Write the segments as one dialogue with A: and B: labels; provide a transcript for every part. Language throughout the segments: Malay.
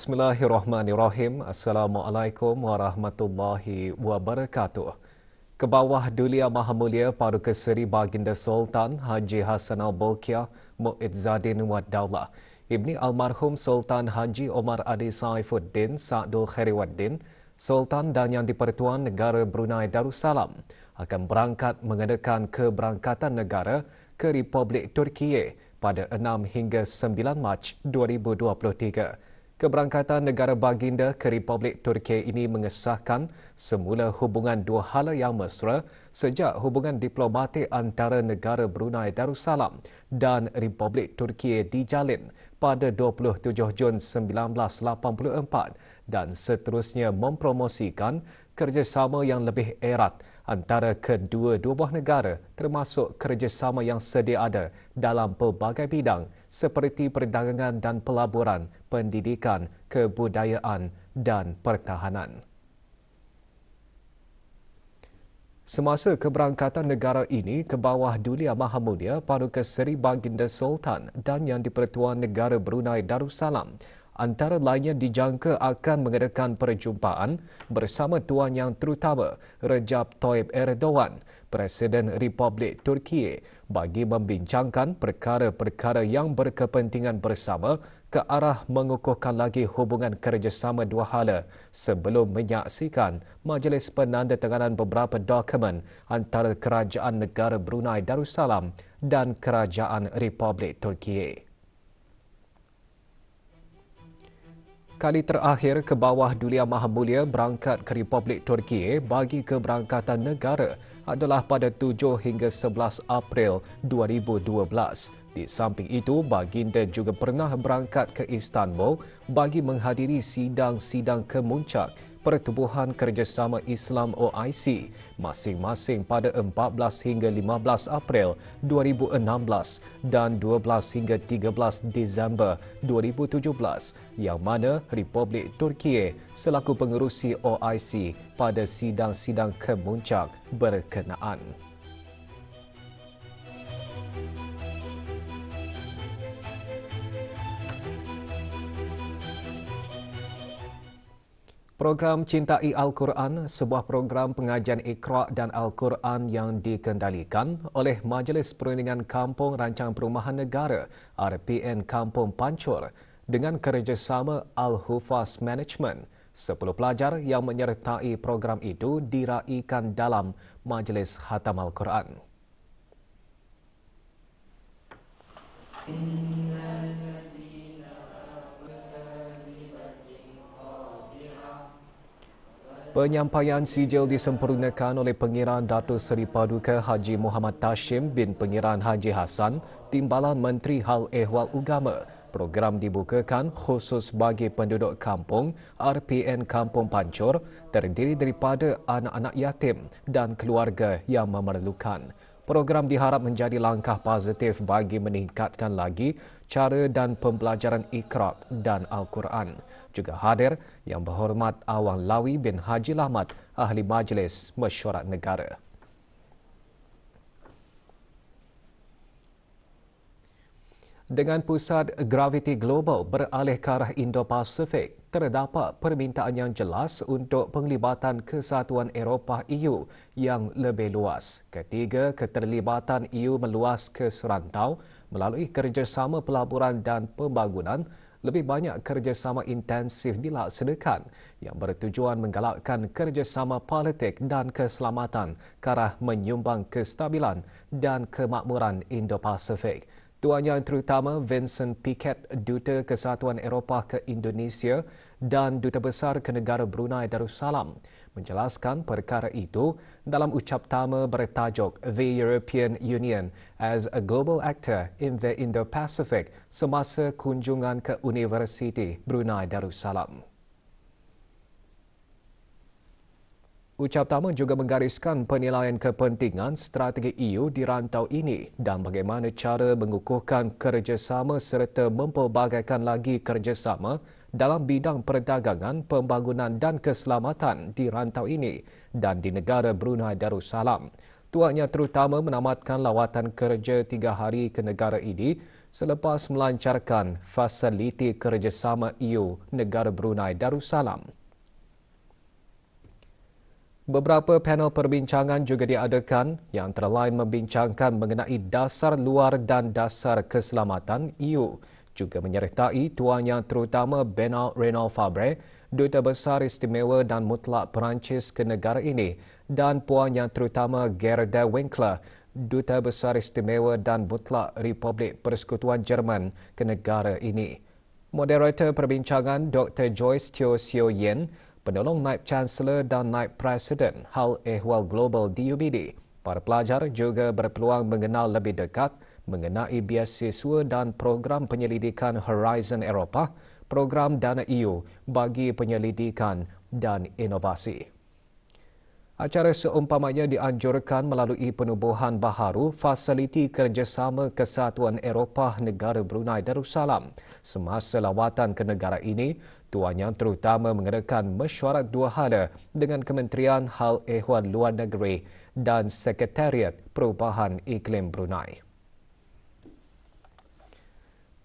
A: Bismillahirrahmanirrahim. Assalamualaikum warahmatullahi wabarakatuh. Kebawah bawah Dulia Maha Mulia Paduka Seri Baginda Sultan Haji Hassan Al-Bolkiah Mu'izzadin Wad Daulah. Ibni Almarhum Sultan Haji Omar Adi Saifuddin Saadul Khairiwaddin, Sultan dan Yang Dipertuan Negara Brunei Darussalam akan berangkat mengadakan keberangkatan negara ke Republik Turkiye pada 6 hingga 9 Mac 2023. Keberangkatan negara baginda ke Republik Turki ini mengesahkan semula hubungan dua hala yang mesra sejak hubungan diplomatik antara negara Brunei Darussalam dan Republik Turki dijalin pada 27 Jun 1984 dan seterusnya mempromosikan kerjasama yang lebih erat antara kedua-dua buah negara termasuk kerjasama yang sedia ada dalam pelbagai bidang seperti perdagangan dan pelaburan pendidikan, kebudayaan dan pertahanan. Semasa keberangkatan negara ini ke bawah Dunia Maha Mulia Paduka Seri Baginda Sultan dan Yang di-Pertuan Negara Brunei Darussalam, antara lainnya dijangka akan mengadakan perjumpaan bersama tuan yang terutama Recep Tayyip Erdogan, Presiden Republik Turki bagi membincangkan perkara-perkara yang berkepentingan bersama ke arah mengukuhkan lagi hubungan kerjasama dua hala sebelum menyaksikan majlis penandatanganan beberapa dokumen antara Kerajaan Negara Brunei Darussalam dan Kerajaan Republik Turkiye. kali terakhir ke bawah Dulia Maha Mulia berangkat ke Republik Turki bagi keberangkatan negara adalah pada 7 hingga 11 April 2012. Di samping itu, Baginda juga pernah berangkat ke Istanbul bagi menghadiri sidang-sidang kemuncak Pertubuhan Kerjasama Islam OIC masing-masing pada 14 hingga 15 April 2016 dan 12 hingga 13 Disember 2017 yang mana Republik Turki selaku pengerusi OIC pada sidang-sidang kemuncak berkenaan. Program Cintai Al-Quran, sebuah program pengajian Iqra dan Al-Quran yang dikendalikan oleh Majlis Perundingan Kampung Rancang Perumahan Negara RPN Kampung Pancur dengan kerjasama Al-Hufaz Management. Sepuluh pelajar yang menyertai program itu diraikan dalam Majlis Khatam Al-Quran.
B: Mm-hmm.
A: Penyampaian sijil disempurnakan oleh Pengiran Dato Seri Paduka Haji Muhammad Tashim bin Pengiran Haji Hasan, Timbalan Menteri Hal Ehwal Ugama. Program dibukakan khusus bagi penduduk kampung RPN Kampung Pancur terdiri daripada anak-anak yatim dan keluarga yang memerlukan. Program diharap menjadi langkah positif bagi meningkatkan lagi cara dan pembelajaran Iqra dan Al-Quran. Juga hadir yang berhormat Awang Lawi bin Haji Lahmat, Ahli Majlis Mesyuarat Negara. Dengan pusat graviti Global beralih ke arah Indo-Pasifik, terdapat permintaan yang jelas untuk penglibatan kesatuan Eropah EU yang lebih luas. Ketiga, keterlibatan EU meluas ke serantau melalui kerjasama pelaburan dan pembangunan, lebih banyak kerjasama intensif dilaksanakan yang bertujuan menggalakkan kerjasama politik dan keselamatan ke arah menyumbang kestabilan dan kemakmuran Indo-Pasifik. Tuan Yang Terutama Vincent Piket, Duta Kesatuan Eropah ke Indonesia dan Duta Besar ke Negara Brunei Darussalam, menjelaskan perkara itu dalam ucap tama bertajuk The European Union as a Global Actor in the Indo-Pacific semasa kunjungan ke Universiti Brunei Darussalam. Ucap tama juga menggariskan penilaian kepentingan strategi EU di rantau ini dan bagaimana cara mengukuhkan kerjasama serta mempelbagaikan lagi kerjasama dalam bidang perdagangan, pembangunan dan keselamatan di rantau ini dan di negara Brunei Darussalam. Tuanya terutama menamatkan lawatan kerja tiga hari ke negara ini selepas melancarkan fasiliti kerjasama EU negara Brunei Darussalam. Beberapa panel perbincangan juga diadakan yang antara lain membincangkan mengenai dasar luar dan dasar keselamatan EU juga menyertai tuanya terutama Bernard Reynald Fabre, Duta Besar Istimewa dan Mutlak Perancis ke negara ini dan puan yang terutama Gerda Winkler, Duta Besar Istimewa dan Mutlak Republik Persekutuan Jerman ke negara ini. Moderator perbincangan Dr. Joyce Teo Seo Yen, penolong Naib Chancellor dan Naib presiden Hal Ehwal Global DUBD. Para pelajar juga berpeluang mengenal lebih dekat mengenai biasiswa dan program penyelidikan Horizon Eropah, program dana EU bagi penyelidikan dan inovasi. Acara seumpamanya dianjurkan melalui penubuhan baharu fasiliti kerjasama Kesatuan Eropah Negara Brunei Darussalam semasa lawatan ke negara ini Tuan Yang terutama mengadakan mesyuarat dua hala dengan Kementerian Hal Ehwal Luar Negeri dan Sekretariat Perubahan Iklim Brunei.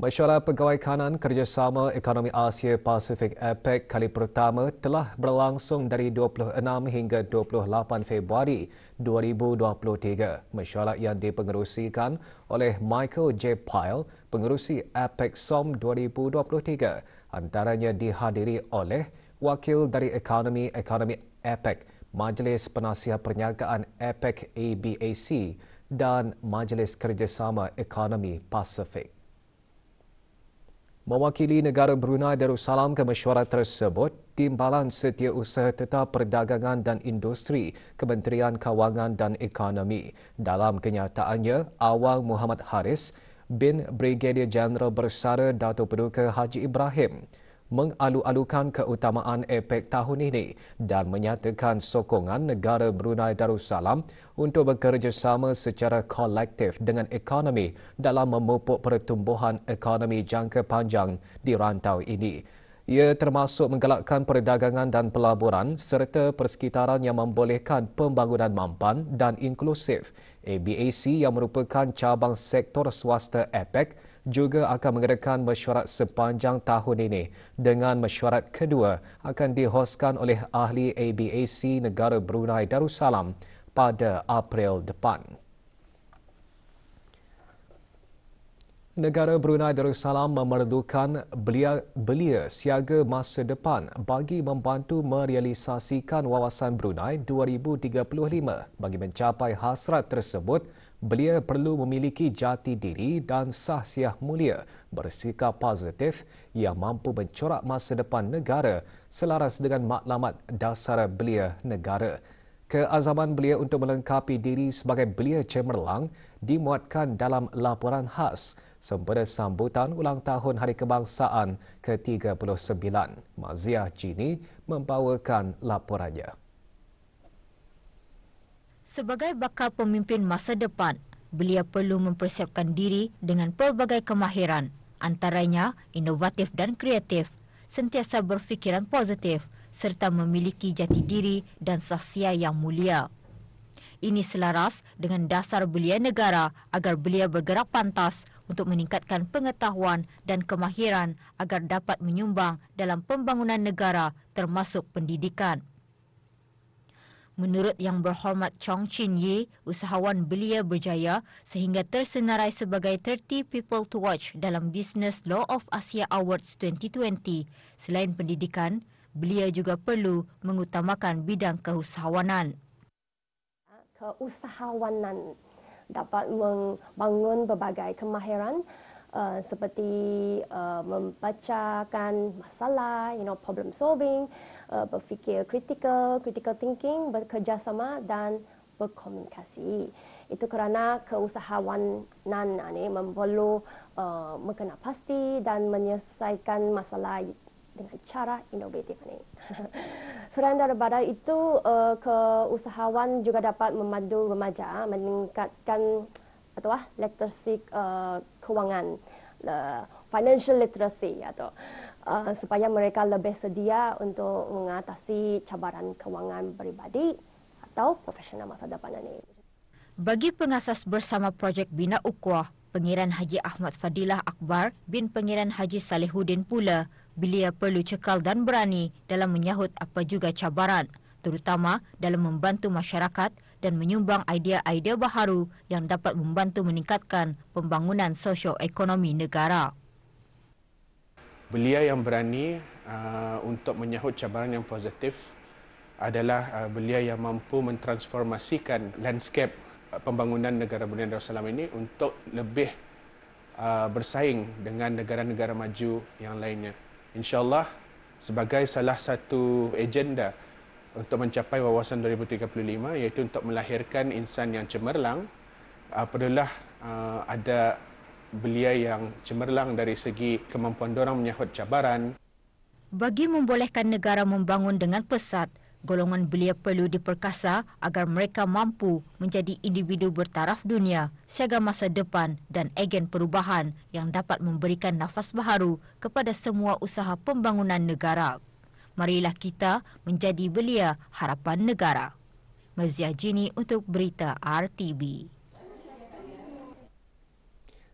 A: Mesyuarat Pegawai Kanan Kerjasama Ekonomi Asia Pasifik APEC kali pertama telah berlangsung dari 26 hingga 28 Februari 2023. Mesyuarat yang dipengerusikan oleh Michael J. Pyle, pengerusi APEC SOM 2023, antaranya dihadiri oleh Wakil dari Ekonomi Ekonomi APEC, Majlis Penasihat Perniagaan APEC ABAC dan Majlis Kerjasama Ekonomi Pasifik. Mewakili negara Brunei Darussalam ke mesyuarat tersebut, Timbalan Setiausaha Tetap Perdagangan dan Industri Kementerian Kawangan dan Ekonomi dalam kenyataannya Awang Muhammad Haris bin Brigadier Jeneral Bersara datuk Peduka Haji Ibrahim mengalu-alukan keutamaan APEC tahun ini dan menyatakan sokongan negara Brunei Darussalam untuk bekerjasama secara kolektif dengan ekonomi dalam memupuk pertumbuhan ekonomi jangka panjang di rantau ini. Ia termasuk menggalakkan perdagangan dan pelaburan serta persekitaran yang membolehkan pembangunan mampan dan inklusif. ABAC yang merupakan cabang sektor swasta APEC juga akan mengadakan mesyuarat sepanjang tahun ini dengan mesyuarat kedua akan dihoskan oleh ahli ABAC negara Brunei Darussalam pada April depan. Negara Brunei Darussalam memerlukan belia-belia siaga masa depan bagi membantu merealisasikan wawasan Brunei 2035. Bagi mencapai hasrat tersebut, belia perlu memiliki jati diri dan sahsiah mulia bersikap positif yang mampu mencorak masa depan negara selaras dengan maklumat dasar belia negara. Keazaman belia untuk melengkapi diri sebagai belia cemerlang dimuatkan dalam laporan khas sempena sambutan ulang tahun Hari Kebangsaan ke-39. Maziah Jini membawakan laporannya.
C: Sebagai bakal pemimpin masa depan, beliau perlu mempersiapkan diri dengan pelbagai kemahiran, antaranya inovatif dan kreatif, sentiasa berfikiran positif, serta memiliki jati diri dan sasia yang mulia. Ini selaras dengan dasar belia negara agar belia bergerak pantas untuk meningkatkan pengetahuan dan kemahiran agar dapat menyumbang dalam pembangunan negara termasuk pendidikan. Menurut Yang Berhormat Chong Chin Yi, usahawan belia berjaya sehingga tersenarai sebagai 30 People to Watch dalam Business Law of Asia Awards 2020. Selain pendidikan, belia juga perlu mengutamakan bidang keusahawanan keusahawanan dapat membangun berbagai kemahiran uh, seperti uh, membacakan masalah, you know, problem solving, uh, berfikir critical, critical thinking, bekerjasama dan berkomunikasi. Itu kerana keusahawanan ini memerlukan uh, mengenal uh, pasti dan menyelesaikan masalah dengan cara inovatif ini. Selain daripada itu, eh, keusahawan juga dapat memadu remaja eh, meningkatkan atau ah, eh, literasi uh, kewangan, uh, financial literacy atau uh, supaya mereka lebih sedia untuk mengatasi cabaran kewangan peribadi atau profesional masa depan ini. Bagi pengasas bersama projek Bina Ukwah, Pengiran Haji Ahmad Fadilah Akbar bin Pengiran Haji Salehuddin pula, belia perlu cekal dan berani dalam menyahut apa juga cabaran, terutama dalam membantu masyarakat dan menyumbang idea-idea baharu yang dapat membantu meningkatkan pembangunan sosioekonomi negara.
B: Belia yang berani uh, untuk menyahut cabaran yang positif adalah uh, belia yang mampu mentransformasikan landscape uh, pembangunan negara Brunei Darussalam ini untuk lebih uh, bersaing dengan negara-negara maju yang lainnya insyaAllah sebagai salah satu agenda untuk mencapai wawasan 2035 iaitu untuk melahirkan insan yang cemerlang uh, perlulah uh, ada belia yang cemerlang dari segi kemampuan orang menyahut cabaran.
C: Bagi membolehkan negara membangun dengan pesat, golongan belia perlu diperkasa agar mereka mampu menjadi individu bertaraf dunia, siaga masa depan dan agen perubahan yang dapat memberikan nafas baharu kepada semua usaha pembangunan negara. Marilah kita menjadi belia harapan negara. Meziah Jini untuk Berita RTB.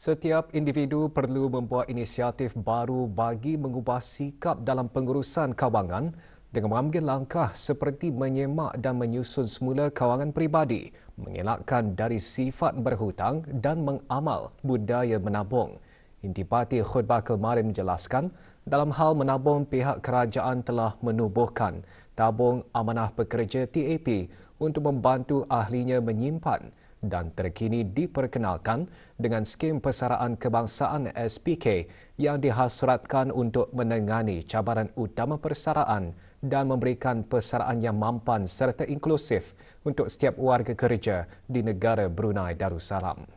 A: Setiap individu perlu membuat inisiatif baru bagi mengubah sikap dalam pengurusan kawangan dengan mengambil langkah seperti menyemak dan menyusun semula kawangan peribadi, mengelakkan dari sifat berhutang dan mengamal budaya menabung. Intipati khutbah kemarin menjelaskan, dalam hal menabung pihak kerajaan telah menubuhkan tabung amanah pekerja TAP untuk membantu ahlinya menyimpan dan terkini diperkenalkan dengan skim persaraan kebangsaan SPK yang dihasratkan untuk menangani cabaran utama persaraan dan memberikan persaraan yang mampan serta inklusif untuk setiap warga kerja di negara Brunei Darussalam.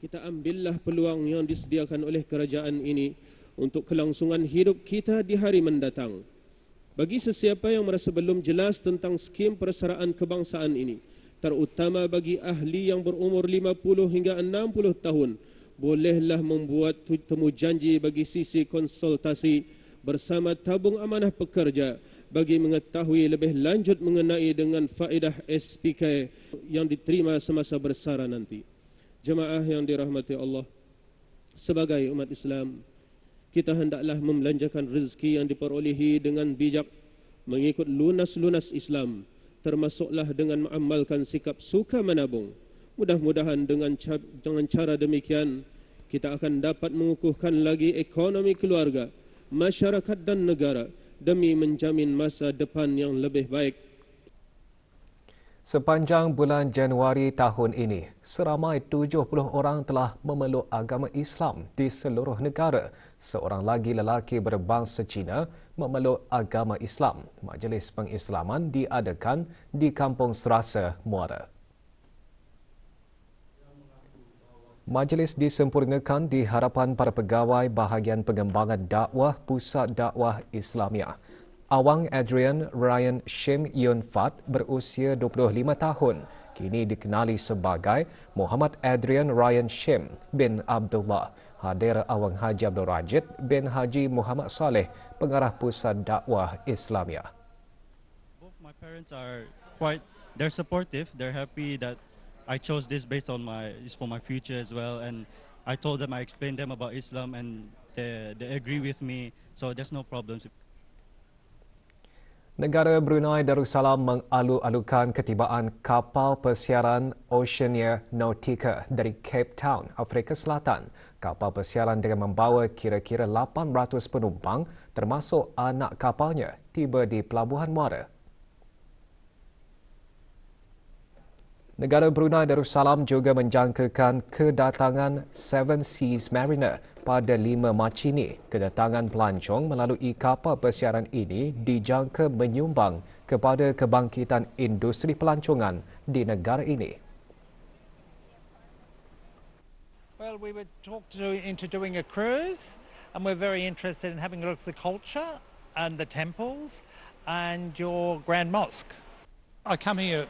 B: Kita ambillah peluang yang disediakan oleh kerajaan ini untuk kelangsungan hidup kita di hari mendatang. Bagi sesiapa yang merasa belum jelas tentang skim persaraan kebangsaan ini, terutama bagi ahli yang berumur 50 hingga 60 tahun, bolehlah membuat temu janji bagi sisi konsultasi bersama tabung amanah pekerja bagi mengetahui lebih lanjut mengenai dengan faedah SPK yang diterima semasa bersara nanti. Jemaah yang dirahmati Allah, sebagai umat Islam, kita hendaklah membelanjakan rezeki yang diperolehi dengan bijak mengikut lunas-lunas Islam, termasuklah dengan mengamalkan sikap suka menabung. Mudah-mudahan dengan, dengan cara demikian, kita akan dapat mengukuhkan lagi ekonomi keluarga, masyarakat dan negara demi menjamin masa depan yang lebih baik. Sepanjang bulan
A: Januari tahun ini, seramai 70 orang telah memeluk agama Islam di seluruh negara. Seorang lagi lelaki berbangsa Cina memeluk agama Islam. Majlis pengislaman diadakan di Kampung Serasa, Muara. Majlis disempurnakan di harapan para pegawai bahagian pengembangan dakwah Pusat Dakwah Islamia Awang Adrian Ryan Shim Yun Fat berusia 25 tahun kini dikenali sebagai Muhammad Adrian Ryan Shim bin Abdullah hadir Awang Haji Abdul Rajid bin Haji Muhammad Saleh pengarah Pusat Dakwah Islamia.
B: Both my parents are quite they're supportive, they're happy that I chose this based on my it's for my future as well and I told them I explained them about Islam and they they agree with me so there's no problems
A: Negara Brunei Darussalam mengalu-alukan ketibaan kapal persiaran Oceania Nautica dari Cape Town, Afrika Selatan. Kapal persiaran dengan membawa kira-kira 800 penumpang termasuk anak kapalnya tiba di Pelabuhan Muara, Negara Brunei Darussalam juga menjangkakan kedatangan Seven Seas Mariner pada 5 Mac ini. Kedatangan pelancong melalui kapal persiaran ini dijangka menyumbang kepada kebangkitan industri pelancongan di negara ini.
B: Well, we were talked to, into doing a cruise and we're very interested in having a look at the culture and the temples and your grand mosque.
C: I come here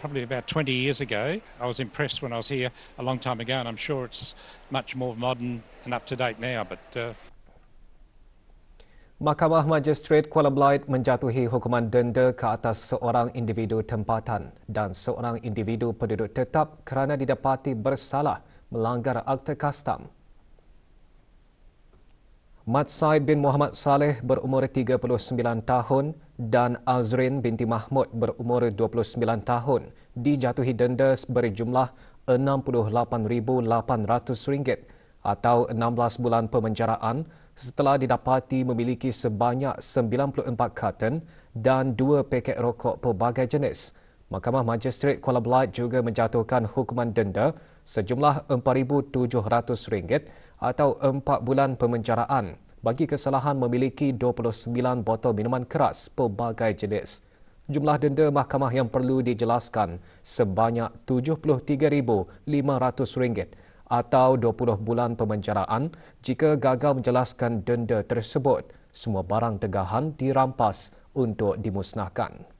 C: probably about 20 years ago. I was impressed when I was here a long time ago, and I'm sure it's much more modern and up to date now. But uh...
A: Mahkamah Magistrate Kuala Belait menjatuhi hukuman denda ke atas seorang individu tempatan dan seorang individu penduduk tetap kerana didapati bersalah melanggar Akta Kastam. Mat Said bin Muhammad Saleh berumur 39 tahun dan Azrin binti Mahmud berumur 29 tahun dijatuhi denda berjumlah RM68,800 atau 16 bulan pemenjaraan setelah didapati memiliki sebanyak 94 karton dan dua paket rokok pelbagai jenis. Mahkamah Magistrat Kuala Belait juga menjatuhkan hukuman denda sejumlah RM4,700 atau 4 bulan pemenjaraan bagi kesalahan memiliki 29 botol minuman keras pelbagai jenis. Jumlah denda mahkamah yang perlu dijelaskan sebanyak RM73,500 atau 20 bulan pemenjaraan jika gagal menjelaskan denda tersebut. Semua barang tegahan dirampas untuk dimusnahkan.